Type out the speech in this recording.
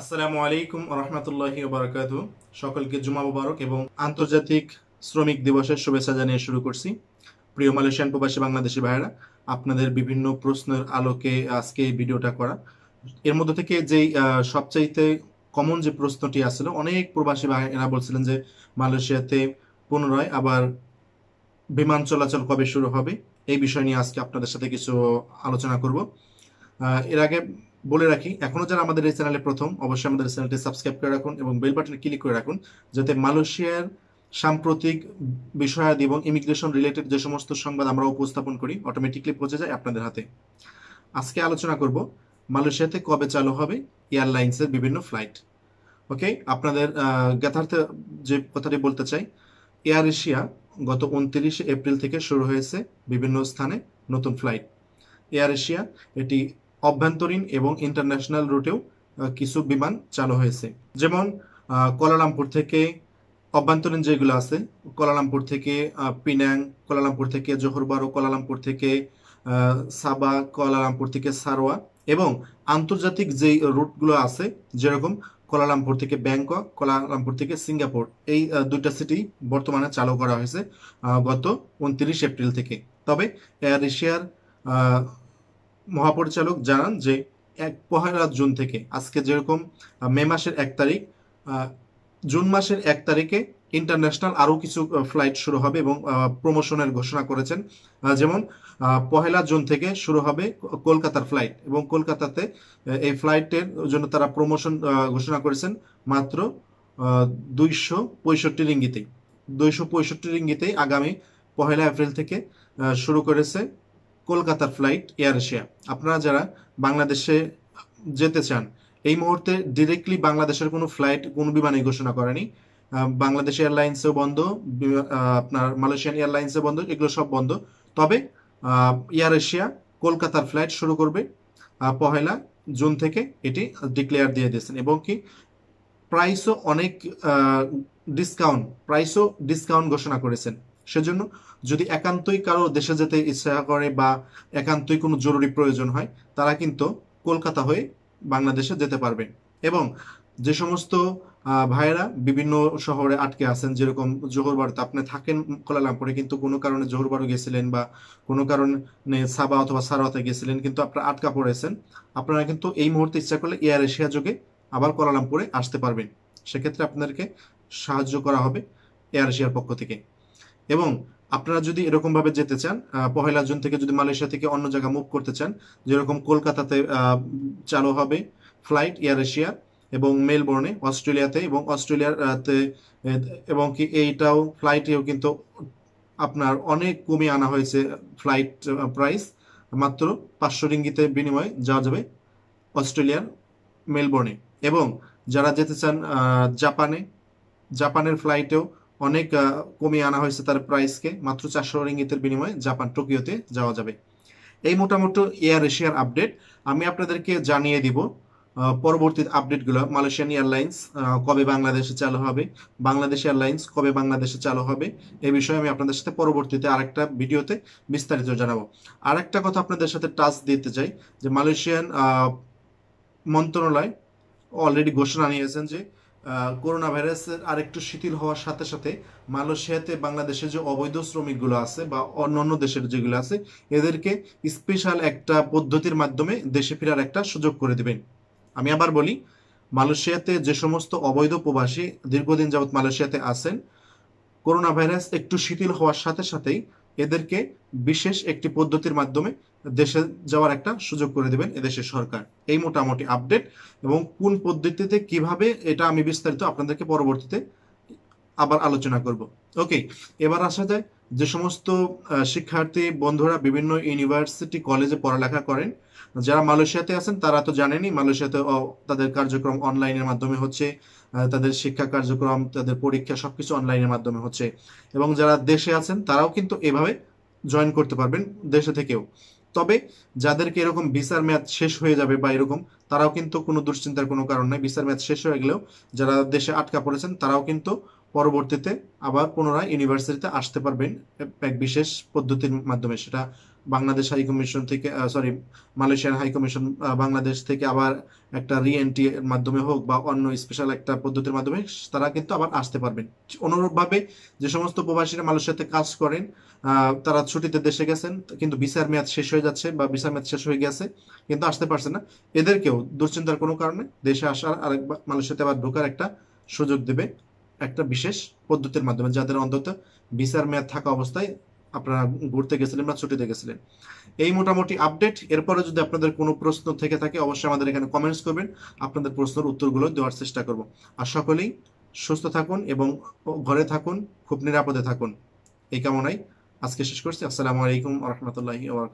আসসালামু আলাইকুম রহমতুল্লাহি বারাকাতু সকলকে জুমা মুবারক এবং আন্তর্জাতিক শ্রমিক দিবসের শুভেচ্ছা জানিয়ে শুরু করছি প্রিয় মালয়েশিয়ান প্রবাসী বাংলাদেশি ভাইয়েরা আপনাদের বিভিন্ন প্রশ্নের আলোকে আজকে এই ভিডিওটা করা এর মধ্যে থেকে যেই সবচাইতে কমন যে প্রশ্নটি আসলো অনেক প্রবাসী ভাইয়েরা বলছিলেন যে মালয়েশিয়াতে পুনরায় আবার বিমান চলাচল কবে শুরু হবে এই বিষয় নিয়ে আজকে আপনাদের সাথে কিছু আলোচনা করব এর আগে বলে রাখি এখনও যারা আমাদের এই চ্যানেলে প্রথম অবশ্যই আমাদের চ্যানেলটি সাবস্ক্রাইব করে রাখুন এবং বেল বাটনে ক্লিক করে রাখুন যাতে মালয়েশিয়ার সাম্প্রতিক বিষয়াদি এবং ইমিগ্রেশন রিলেটেড যে সমস্ত সংবাদ আমরা উপস্থাপন করি অটোমেটিকলি পৌঁছে যায় আপনাদের হাতে আজকে আলোচনা করব মালয়েশিয়াতে কবে চালু হবে এয়ারলাইন্সের বিভিন্ন ফ্লাইট ওকে আপনাদের জ্ঞাতার্থে যে কথাটি বলতে চাই এয়ার এশিয়া গত উনত্রিশে এপ্রিল থেকে শুরু হয়েছে বিভিন্ন স্থানে নতুন ফ্লাইট এয়ার এশিয়া এটি অভ্যন্তরীণ এবং ইন্টারন্যাশনাল রুটেও কিছু বিমান চালু হয়েছে যেমন কোলালামপুর থেকে অভ্যন্তরীণ যেগুলো আছে কোলালামপুর থেকে পিনাং কোলালামপুর থেকে জোহরবারো কোলালামপুর থেকে সাবা কোলালামপুর থেকে সারোয়া এবং আন্তর্জাতিক যেই রুটগুলো আছে যেরকম কোলালামপুর থেকে ব্যাংকক কোলালামপুর থেকে সিঙ্গাপুর এই দুইটা সিটি বর্তমানে চালু করা হয়েছে গত উনত্রিশ এপ্রিল থেকে তবে এয়ার এশিয়ার মহাপরিচালক জানান যে এক পহেলা জুন থেকে আজকে যেরকম মে মাসের এক তারিখ জুন মাসের এক তারিখে ইন্টারন্যাশনাল আরও কিছু ফ্লাইট শুরু হবে এবং প্রমোশনের ঘোষণা করেছেন যেমন পহেলা জুন থেকে শুরু হবে কলকাতার ফ্লাইট এবং কলকাতাতে এই ফ্লাইটের জন্য তারা প্রমোশন ঘোষণা করেছেন মাত্র দুইশো পঁয়ষট্টি রিঙ্গিতেই দুইশো পঁয়ষট্টি রিঙ্গিতেই আগামী পহেলা এপ্রিল থেকে শুরু করেছে কলকাতার ফ্লাইট এয়ার এশিয়া আপনারা যারা বাংলাদেশে যেতে চান এই মুহূর্তে ডিরেক্টলি বাংলাদেশের কোনো ফ্লাইট কোনো বিমানে ঘোষণা করেনি বাংলাদেশ এয়ারলাইন্সও বন্ধ আপনার মালয়েশিয়ান এয়ারলাইন্সও বন্ধ এগুলো সব বন্ধ তবে এয়ার এশিয়া কলকাতার ফ্লাইট শুরু করবে পহেলা জুন থেকে এটি ডিক্লেয়ার দিয়ে দিয়েছেন এবং কি প্রাইসও অনেক ডিসকাউন্ট প্রাইসও ডিসকাউন্ট ঘোষণা করেছেন সেজন্য যদি একান্তই কারো দেশে যেতে ইচ্ছা করে বা একান্তই কোনো জরুরি প্রয়োজন হয় তারা কিন্তু কলকাতা হয়ে বাংলাদেশে যেতে পারবে এবং যে সমস্ত ভাইয়েরা বিভিন্ন শহরে আটকে আছেন যেরকম জোহরবাড়িতে আপনি থাকেন কোলালামপুরে কিন্তু কোনো কারণে জোহরবাড়ু গেছিলেন বা কোনো কারণে সাবা অথবা সারাওয়াতে গেছিলেন কিন্তু আপনারা আটকা পড়েছেন আপনারা কিন্তু এই মুহূর্তে ইচ্ছা করলে এয়ার এশিয়া যোগে আবার কোলালামপুরে আসতে পারবেন সেক্ষেত্রে আপনাদেরকে সাহায্য করা হবে এয়ার এশিয়ার পক্ষ থেকে এবং আপনারা যদি এরকমভাবে যেতে চান পহেলা জুন থেকে যদি মালয়েশিয়া থেকে অন্য জায়গা মুভ করতে চান যেরকম কলকাতাতে চালু হবে ফ্লাইট এয়ার এশিয়া এবং মেলবোর্নে অস্ট্রেলিয়াতে এবং অস্ট্রেলিয়াতে এবং কি এইটাও ফ্লাইটেও কিন্তু আপনার অনেক কমিয়ে আনা হয়েছে ফ্লাইট প্রাইস মাত্র পাঁচশো রিঙ্গিতে বিনিময়ে যাওয়া যাবে অস্ট্রেলিয়ার মেলবোর্নে এবং যারা যেতে চান জাপানে জাপানের ফ্লাইটেও অনেক কমিয়ে আনা হয়েছে তার প্রাইসকে মাত্র চারশো রিঙ্গিতের বিনিময়ে জাপান টোকিওতে যাওয়া যাবে এই মোটামুটি এয়ার এশিয়ার আপডেট আমি আপনাদেরকে জানিয়ে দিব পরবর্তী আপডেটগুলো মালয়েশিয়ান এয়ারলাইন্স কবে বাংলাদেশে চালু হবে বাংলাদেশ এয়ারলাইন্স কবে বাংলাদেশে চালু হবে এ বিষয়ে আমি আপনাদের সাথে পরবর্তীতে আরেকটা ভিডিওতে বিস্তারিত জানাবো আরেকটা কথা আপনাদের সাথে টাচ দিতে চাই যে মালয়েশিয়ান মন্ত্রণালয় অলরেডি ঘোষণা নিয়েছেন যে করোনা ভাইরাসের আরেকটু শিথিল হওয়ার সাথে সাথে মালয়েশিয়াতে বাংলাদেশে যে অবৈধ শ্রমিকগুলো আছে বা অন্যান্য দেশের যেগুলো আছে এদেরকে স্পেশাল একটা পদ্ধতির মাধ্যমে দেশে ফেরার একটা সুযোগ করে দেবেন আমি আবার বলি মালয়েশিয়াতে যে সমস্ত অবৈধ প্রবাসী দীর্ঘদিন যাবৎ মালয়েশিয়াতে আছেন করোনা ভাইরাস একটু শিথিল হওয়ার সাথে সাথেই এদেরকে বিশেষ একটি পদ্ধতির মাধ্যমে দেশে যাওয়ার একটা সুযোগ করে দেবেন এদেশের সরকার এই মোটামুটি আপডেট এবং কোন পদ্ধতিতে কিভাবে এটা আমি বিস্তারিত আপনাদেরকে পরবর্তীতে আবার আলোচনা করব ওকে এবার আসা যায় যে সমস্ত শিক্ষার্থী বন্ধুরা বিভিন্ন ইউনিভার্সিটি কলেজে পড়ালেখা করেন যারা মালয়েশিয়াতে আছেন তারা তো জানেনই মালয়েশিয়াতে তাদের কার্যক্রম অনলাইনের মাধ্যমে হচ্ছে তাদের শিক্ষা কার্যক্রম তাদের পরীক্ষা সবকিছু অনলাইনের মাধ্যমে হচ্ছে এবং যারা দেশে আছেন তারাও কিন্তু এভাবে জয়েন করতে পারবেন দেশে থেকেও তবে যাদেরকে এরকম বিচার মেয়াদ শেষ হয়ে যাবে বা এরকম তারাও কিন্তু কোনো দুশ্চিন্তার কোনো কারণ নাই বিচার মেয়াদ শেষ হয়ে গেলেও যারা দেশে আটকা পড়েছেন তারাও কিন্তু পরবর্তীতে আবার পুনরায় ইউনিভার্সিটিতে আসতে পারবেন এক বিশেষ পদ্ধতির মাধ্যমে সেটা বাংলাদেশ হাইকমিশন থেকে সরি মালয়েশিয়ান হাইকমিশন বাংলাদেশ থেকে আবার একটা রি এন্ট্রি এর মাধ্যমে হোক বা অন্য স্পেশাল একটা পদ্ধতির মাধ্যমে তারা কিন্তু আবার আসতে পারবেন অনুরূপভাবে যে সমস্ত প্রবাসীরা মালয়েশিয়াতে কাজ করেন তারা ছুটিতে দেশে গেছেন কিন্তু ভিসার মেয়াদ শেষ হয়ে যাচ্ছে বা বিচার মেয়াদ শেষ হয়ে গেছে কিন্তু আসতে পারছে না এদেরকেও দুশ্চিন্তার কোনো কারণে দেশে আসার আরেকবার মালয়েশিয়াতে আবার ঢোকার একটা সুযোগ দেবে একটা বিশেষ পদ্ধতির মাধ্যমে যাদের অন্তত বিচার মেয়াদ থাকা অবস্থায় আপনারা ঘুরতে গেছিলেন বা ছুটিতে গেছিলেন এই মোটামুটি আপডেট এরপরে যদি আপনাদের কোনো প্রশ্ন থেকে থাকে অবশ্যই আমাদের এখানে কমেন্টস করবেন আপনাদের প্রশ্নের উত্তরগুলো দেওয়ার চেষ্টা করব আর সকলেই সুস্থ থাকুন এবং ঘরে থাকুন খুব নিরাপদে থাকুন এই কামনায় আজকে শেষ করছি আসসালামু আলাইকুম রহমতুল্লাহ